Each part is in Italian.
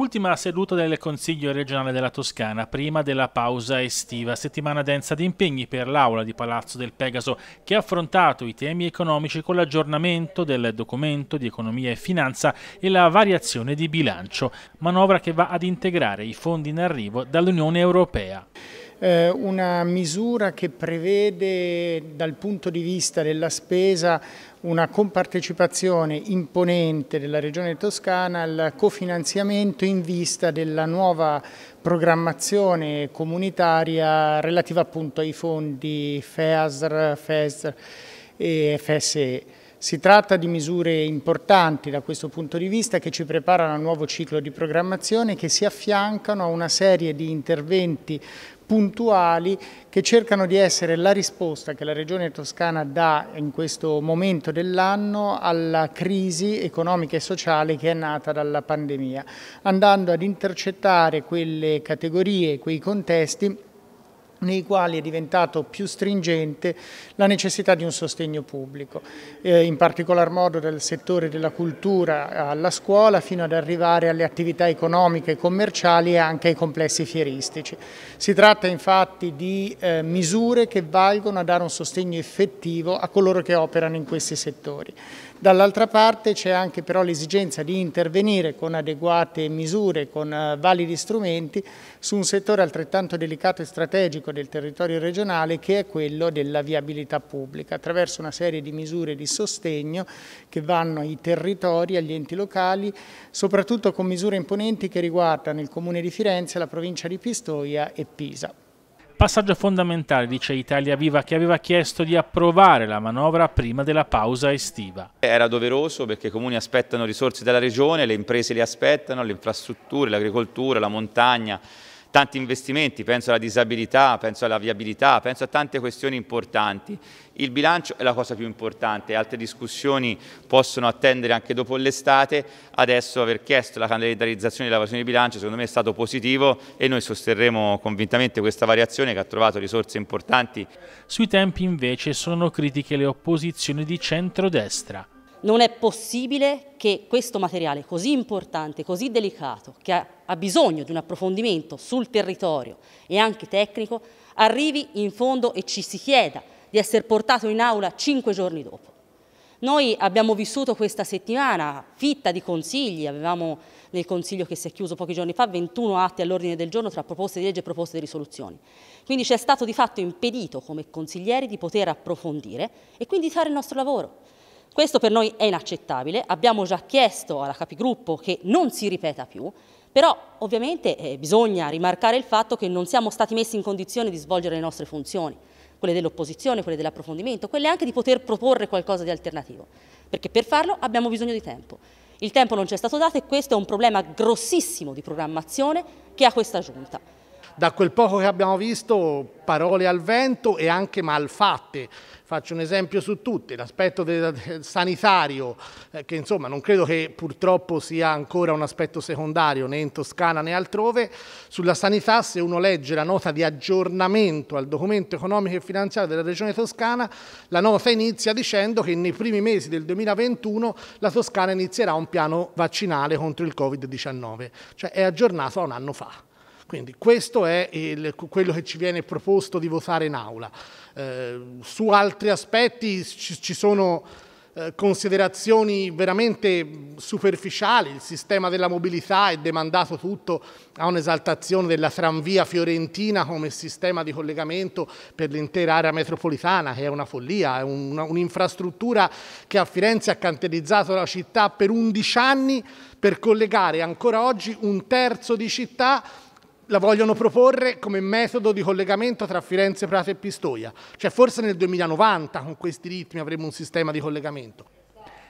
Ultima seduta del Consiglio regionale della Toscana, prima della pausa estiva, settimana densa di impegni per l'Aula di Palazzo del Pegaso, che ha affrontato i temi economici con l'aggiornamento del documento di economia e finanza e la variazione di bilancio, manovra che va ad integrare i fondi in arrivo dall'Unione Europea eh, una misura che prevede dal punto di vista della spesa una compartecipazione imponente della Regione Toscana al cofinanziamento in vista della nuova programmazione comunitaria relativa appunto ai fondi FEASR, FESR e FSE. Si tratta di misure importanti da questo punto di vista che ci preparano a un nuovo ciclo di programmazione che si affiancano a una serie di interventi puntuali che cercano di essere la risposta che la Regione Toscana dà in questo momento dell'anno alla crisi economica e sociale che è nata dalla pandemia, andando ad intercettare quelle categorie, quei contesti nei quali è diventato più stringente la necessità di un sostegno pubblico, eh, in particolar modo dal settore della cultura alla scuola fino ad arrivare alle attività economiche e commerciali e anche ai complessi fieristici. Si tratta infatti di eh, misure che valgono a dare un sostegno effettivo a coloro che operano in questi settori. Dall'altra parte c'è anche però l'esigenza di intervenire con adeguate misure, con eh, validi strumenti su un settore altrettanto delicato e strategico del territorio regionale che è quello della viabilità pubblica, attraverso una serie di misure di sostegno che vanno ai territori, agli enti locali, soprattutto con misure imponenti che riguardano il Comune di Firenze, la provincia di Pistoia e Pisa. Passaggio fondamentale, dice Italia Viva, che aveva chiesto di approvare la manovra prima della pausa estiva. Era doveroso perché i comuni aspettano risorse dalla regione, le imprese le aspettano, le infrastrutture, l'agricoltura, la montagna, tanti investimenti, penso alla disabilità, penso alla viabilità, penso a tante questioni importanti. Il bilancio è la cosa più importante, altre discussioni possono attendere anche dopo l'estate, adesso aver chiesto la calendarizzazione dell'evasione di bilancio secondo me è stato positivo e noi sosterremo convintamente questa variazione che ha trovato risorse importanti. Sui tempi invece sono critiche le opposizioni di centrodestra non è possibile che questo materiale così importante, così delicato, che ha, bisogno di un approfondimento sul territorio e anche tecnico, arrivi in fondo e ci si chieda di essere portato in aula cinque giorni dopo. Noi abbiamo vissuto questa settimana fitta di consigli, avevamo nel consiglio che si è chiuso pochi giorni fa 21 atti all'ordine del giorno tra proposte di legge e proposte di risoluzioni. Quindi ci è stato di fatto impedito come consiglieri di poter approfondire e quindi fare il nostro lavoro. Questo per noi è inaccettabile, abbiamo già chiesto alla capigruppo che non si ripeta più, però ovviamente eh, bisogna rimarcare il fatto che non siamo stati messi in condizione di svolgere le nostre funzioni, quelle dell'opposizione, quelle dell'approfondimento, quelle anche di poter proporre qualcosa di alternativo, perché per farlo abbiamo bisogno di tempo. Il tempo non ci è stato dato e questo è un problema grossissimo di programmazione che ha questa giunta. Da quel poco che abbiamo visto, parole al vento e anche malfatte. Faccio un esempio su tutti, l'aspetto sanitario, eh, che insomma non credo che purtroppo sia ancora un aspetto secondario né in Toscana né altrove. Sulla sanità, se uno legge la nota di aggiornamento al documento economico e finanziario della Regione Toscana, la nota inizia dicendo che nei primi mesi del 2021 la Toscana inizierà un piano vaccinale contro il Covid-19, cioè è aggiornato a un anno fa. Quindi questo è il, quello che ci viene proposto di votare in aula. Eh, su altri aspetti ci, ci sono eh, considerazioni veramente superficiali, il sistema della mobilità è demandato tutto a un'esaltazione della tranvia fiorentina come sistema di collegamento per l'intera area metropolitana, che è una follia, è un'infrastruttura un che a Firenze ha cantierizzato la città per 11 anni per collegare ancora oggi un terzo di città la vogliono proporre come metodo di collegamento tra Firenze, Prato e Pistoia. Cioè forse nel 2090 con questi ritmi avremo un sistema di collegamento.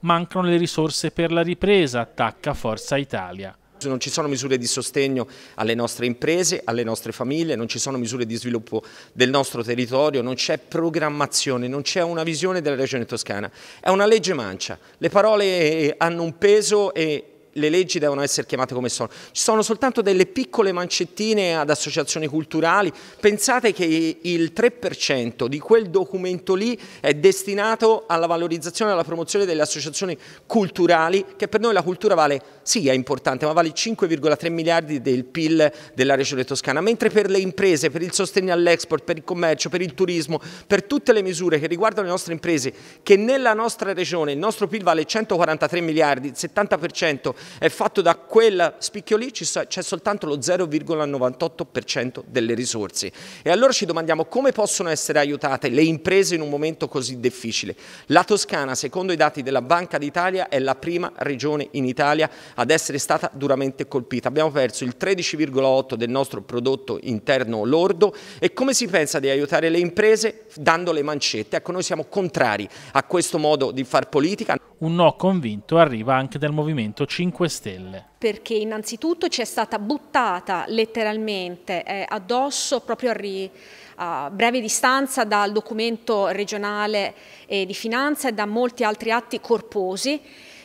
Mancano le risorse per la ripresa, attacca Forza Italia. Non ci sono misure di sostegno alle nostre imprese, alle nostre famiglie, non ci sono misure di sviluppo del nostro territorio, non c'è programmazione, non c'è una visione della regione toscana. È una legge mancia, le parole hanno un peso e le leggi devono essere chiamate come sono. Ci sono soltanto delle piccole mancettine ad associazioni culturali. Pensate che il 3% di quel documento lì è destinato alla valorizzazione e alla promozione delle associazioni culturali, che per noi la cultura vale, sì è importante, ma vale 5,3 miliardi del PIL della Regione Toscana, mentre per le imprese, per il sostegno all'export, per il commercio, per il turismo, per tutte le misure che riguardano le nostre imprese, che nella nostra regione il nostro PIL vale 143 miliardi, il 70% è fatto da quel spicchio lì, c'è soltanto lo 0,98% delle risorse. E allora ci domandiamo come possono essere aiutate le imprese in un momento così difficile. La Toscana, secondo i dati della Banca d'Italia, è la prima regione in Italia ad essere stata duramente colpita. Abbiamo perso il 13,8% del nostro prodotto interno lordo e come si pensa di aiutare le imprese? Dando le mancette. Ecco, noi siamo contrari a questo modo di far politica. Un no convinto arriva anche dal Movimento 5 5 Stelle? Perché innanzitutto ci è stata buttata letteralmente eh, addosso proprio a, ri, a, breve distanza dal documento regionale eh, di finanza e da molti altri atti corposi.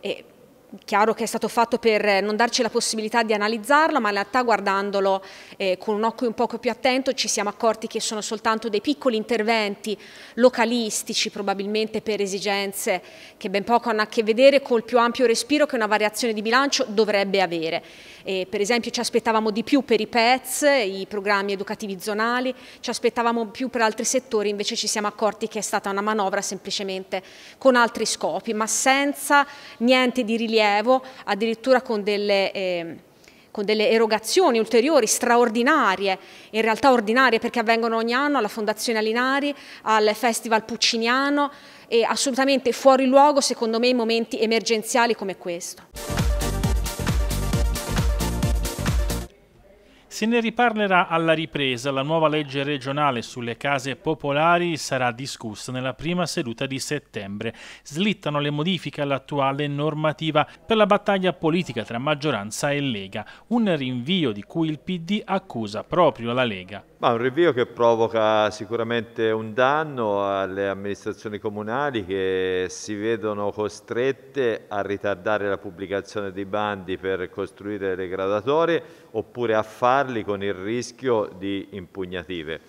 Eh, chiaro che è stato fatto per eh, non darci la possibilità di analizzarlo, ma in realtà guardandolo eh, con un occhio un poco più attento ci siamo accorti che sono soltanto dei piccoli interventi localistici, probabilmente per esigenze che ben poco hanno a che vedere col più ampio respiro che una variazione di bilancio dovrebbe avere. Eh, per esempio ci aspettavamo di più per i PETS, i programmi educativi zonali, ci aspettavamo più per altri settori, invece ci siamo accorti che è stata una manovra semplicemente con altri scopi, ma senza niente di rilievo rilievo, addirittura con delle... Eh, con delle erogazioni ulteriori, straordinarie, in realtà ordinarie perché avvengono ogni anno alla Fondazione Alinari, al Festival Pucciniano e assolutamente fuori luogo secondo me in momenti emergenziali come questo. Se ne riparlerà alla ripresa, la nuova legge regionale sulle case popolari sarà discussa nella prima seduta di settembre. Slittano le modifiche all'attuale normativa per la battaglia politica tra maggioranza e Lega, un rinvio di cui il PD accusa proprio la Lega. Ma un rinvio che provoca sicuramente un danno alle amministrazioni comunali che si vedono costrette a ritardare la pubblicazione dei bandi per costruire le graduatorie oppure a farli con il rischio di impugnative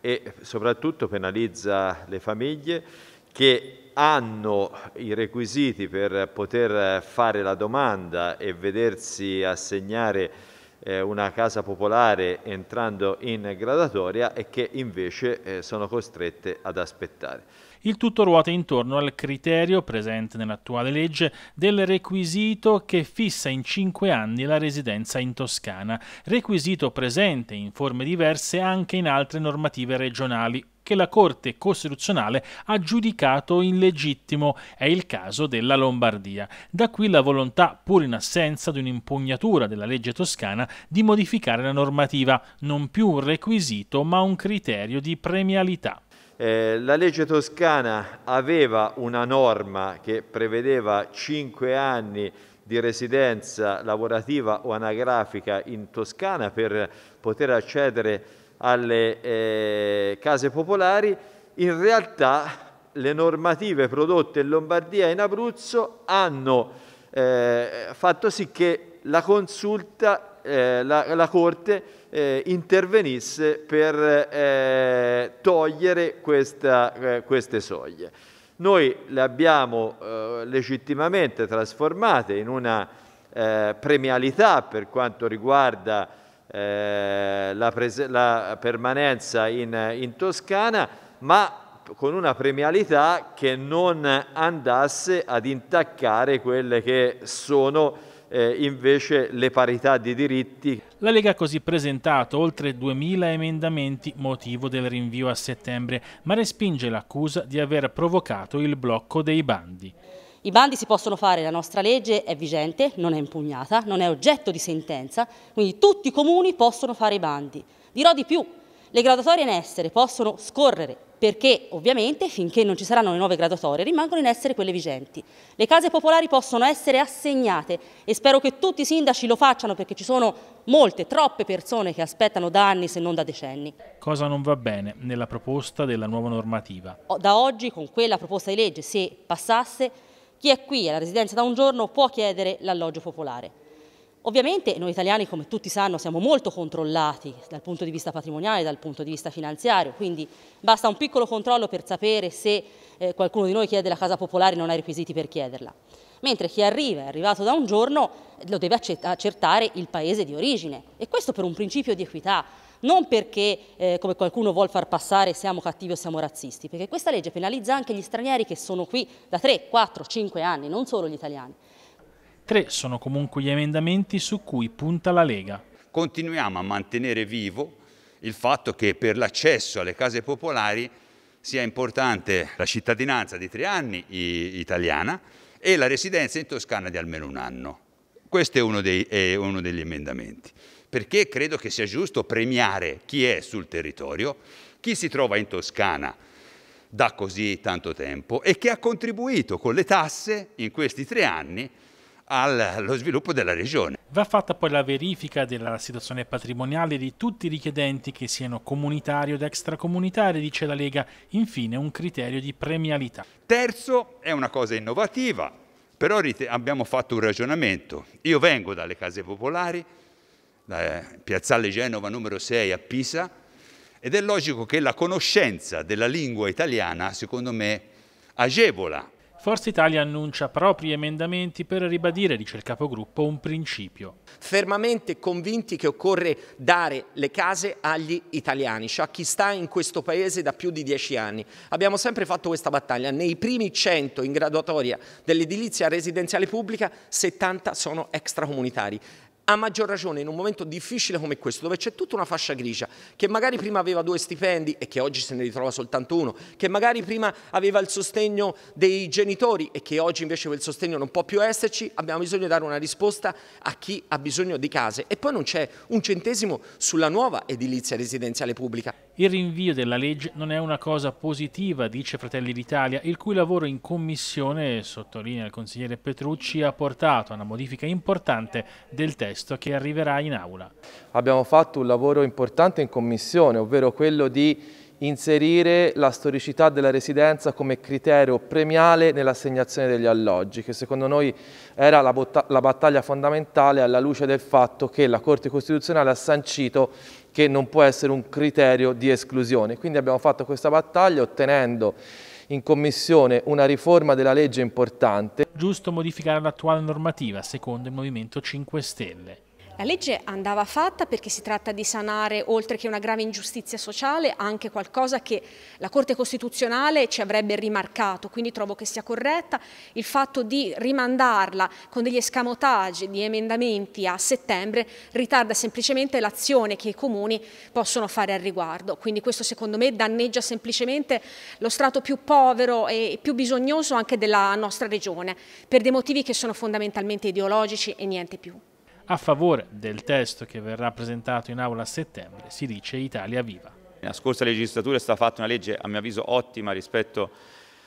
e soprattutto penalizza le famiglie che hanno i requisiti per poter fare la domanda e vedersi assegnare eh, una casa popolare entrando in gradatoria e che invece eh, sono costrette ad aspettare. Il tutto ruota intorno al criterio presente nell'attuale legge del requisito che fissa in cinque anni la residenza in Toscana, requisito presente in forme diverse anche in altre normative regionali che la Corte Costituzionale ha giudicato illegittimo. È il caso della Lombardia. Da qui la volontà, pur in assenza di un'impugnatura della legge toscana, di modificare la normativa, non più un requisito ma un criterio di premialità. Eh, la legge toscana aveva una norma che prevedeva 5 anni di residenza lavorativa o anagrafica in Toscana per poter accedere a alle eh, case popolari, in realtà le normative prodotte in Lombardia e in Abruzzo hanno eh, fatto sì che la consulta, eh, la, la, Corte eh, intervenisse per eh, togliere questa, eh, queste soglie. Noi le abbiamo eh, legittimamente trasformate in una premialità per quanto riguarda eh, la, la, permanenza in, in Toscana, ma con una premialità che non andasse ad intaccare quelle che sono eh, invece le parità di diritti. La Lega ha così presentato oltre 2.000 emendamenti motivo del rinvio a settembre, ma respinge l'accusa di aver provocato il blocco dei bandi. I bandi si possono fare, la nostra legge è vigente, non è impugnata, non è oggetto di sentenza, quindi tutti i comuni possono fare i bandi. Dirò di più, le graduatorie in essere possono scorrere perché ovviamente finché non ci saranno le nuove graduatorie rimangono in essere quelle vigenti. Le case popolari possono essere assegnate e spero che tutti i sindaci lo facciano perché ci sono molte, troppe persone che aspettano da anni se non da decenni. Cosa non va bene nella proposta della nuova normativa? Da oggi con quella proposta di legge se passasse chi è qui alla residenza da un giorno può chiedere l'alloggio popolare. Ovviamente noi italiani, come tutti sanno, siamo molto controllati dal punto di vista patrimoniale, dal punto di vista finanziario, quindi basta un piccolo controllo per sapere se eh, qualcuno di noi chiede la casa popolare e non ha i requisiti per chiederla. Mentre chi arriva, è arrivato da un giorno, lo deve accertare il paese di origine. E questo per un principio di equità, non perché, eh, come qualcuno vuol far passare, siamo cattivi o siamo razzisti, perché questa legge penalizza anche gli stranieri che sono qui da 3, 4, 5 anni, non solo gli italiani. Tre sono comunque gli emendamenti su cui punta la Lega. Continuiamo a mantenere vivo il fatto che per l'accesso alle case popolari sia importante la cittadinanza di tre anni italiana e la residenza in Toscana di almeno un anno. Questo è uno, dei, è uno degli emendamenti perché credo che sia giusto premiare chi è sul territorio, chi si trova in Toscana da così tanto tempo e che ha contribuito con le tasse in questi tre anni allo sviluppo della regione. Va fatta poi la verifica della situazione patrimoniale di tutti i richiedenti che siano comunitari o extracomunitari, dice la Lega, infine un criterio di premialità. Terzo è una cosa innovativa, però abbiamo fatto un ragionamento. Io vengo dalle case popolari, eh, Piazzale Genova numero 6 a Pisa, ed è logico che la conoscenza della lingua italiana, secondo me, agevola. Forza Italia annuncia propri emendamenti per ribadire, dice il capogruppo, un principio. Fermamente convinti che occorre dare le case agli italiani, cioè a chi sta in questo paese da più di dieci anni. Abbiamo sempre fatto questa battaglia. Nei primi 100 in graduatoria dell'edilizia residenziale pubblica, 70 sono extracomunitari a maggior ragione in un momento difficile come questo, dove c'è tutta una fascia grigia, che magari prima aveva due stipendi e che oggi se ne ritrova soltanto uno, che magari prima aveva il sostegno dei genitori e che oggi invece quel sostegno non può più esserci, abbiamo bisogno di dare una risposta a chi ha bisogno di case. E poi non c'è un centesimo sulla nuova edilizia residenziale pubblica. Il rinvio della legge non è una cosa positiva, dice Fratelli d'Italia, il cui lavoro in commissione, sottolinea il consigliere Petrucci, ha portato a una modifica importante del testo che arriverà in aula. Abbiamo fatto un lavoro importante in commissione, ovvero quello di inserire la storicità della residenza come criterio premiale nell'assegnazione degli alloggi, che secondo noi era la, la, battaglia fondamentale alla luce del fatto che la Corte Costituzionale ha sancito che non può essere un criterio di esclusione. Quindi abbiamo fatto questa battaglia ottenendo in Commissione una riforma della legge importante. Giusto modificare l'attuale normativa, secondo il Movimento 5 Stelle. La legge andava fatta perché si tratta di sanare, oltre che una grave ingiustizia sociale, anche qualcosa che la Corte Costituzionale ci avrebbe rimarcato, quindi trovo che sia corretta il fatto di rimandarla con degli escamotaggi di emendamenti a settembre ritarda semplicemente l'azione che i comuni possono fare al riguardo, quindi questo secondo me danneggia semplicemente lo strato più povero e più bisognoso anche della nostra regione, per dei motivi che sono fondamentalmente ideologici e niente più. A favore del testo che verrà presentato in aula a settembre si dice Italia viva. Nella scorsa legislatura è stata fatta una legge a mio avviso ottima rispetto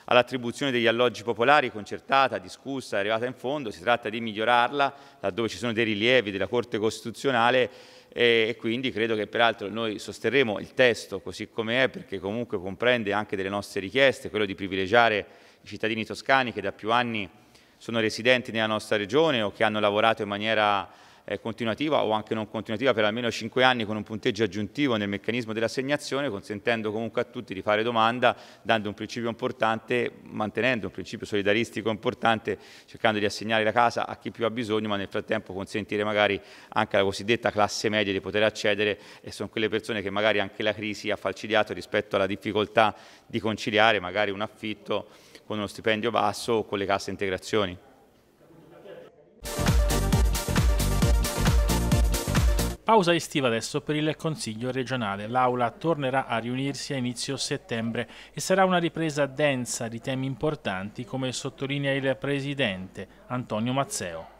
all'attribuzione degli alloggi popolari, concertata, discussa, arrivata in fondo, si tratta di migliorarla laddove ci sono dei rilievi della Corte Costituzionale e quindi credo che peraltro noi sosterremo il testo così come è perché comunque comprende anche delle nostre richieste, quello di privilegiare i cittadini toscani che da più anni sono residenti nella nostra regione o che hanno lavorato in maniera eh, continuativa o anche non continuativa per almeno 5 anni con un punteggio aggiuntivo nel meccanismo dell'assegnazione, consentendo comunque a tutti di fare domanda, dando un principio importante, mantenendo un principio solidaristico importante, cercando di assegnare la casa a chi più ha bisogno, ma nel frattempo consentire magari anche alla cosiddetta classe media di poter accedere e sono quelle persone che magari anche la crisi ha falcidiato rispetto alla difficoltà di conciliare magari un affitto con uno stipendio basso o con le casse integrazioni. Pausa estiva adesso per il Consiglio regionale. L'Aula tornerà a riunirsi a inizio settembre e sarà una ripresa densa di temi importanti come sottolinea il Presidente Antonio Mazzeo.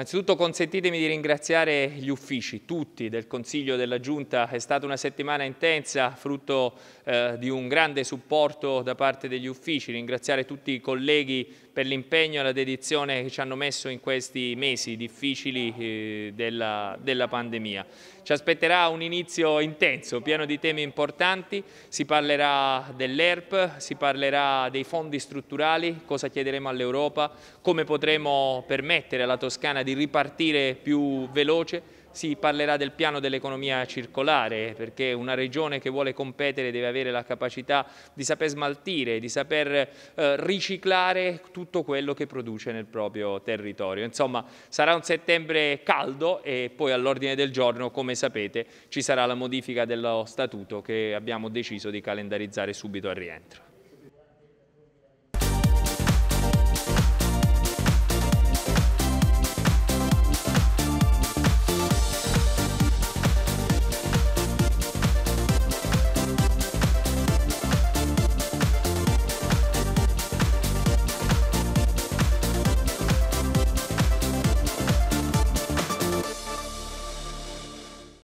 Innanzitutto consentitemi di ringraziare gli uffici, tutti, del Consiglio della Giunta. È stata una settimana intensa, frutto eh, di un grande supporto da parte degli uffici. Ringraziare tutti i colleghi per l'impegno e la dedizione che ci hanno messo in questi mesi difficili eh, della, della pandemia. Ci aspetterà un inizio intenso, pieno di temi importanti, si parlerà dell'ERP, si parlerà dei fondi strutturali, cosa chiederemo all'Europa, come potremo permettere alla Toscana di ripartire più veloce, si parlerà del piano dell'economia circolare, perché una regione che vuole competere deve avere la capacità di saper smaltire, di saper eh, riciclare tutto quello che produce nel proprio territorio. Insomma, sarà un settembre caldo e poi all'ordine del giorno, come sapete, ci sarà la modifica dello statuto che abbiamo deciso di calendarizzare subito al rientro.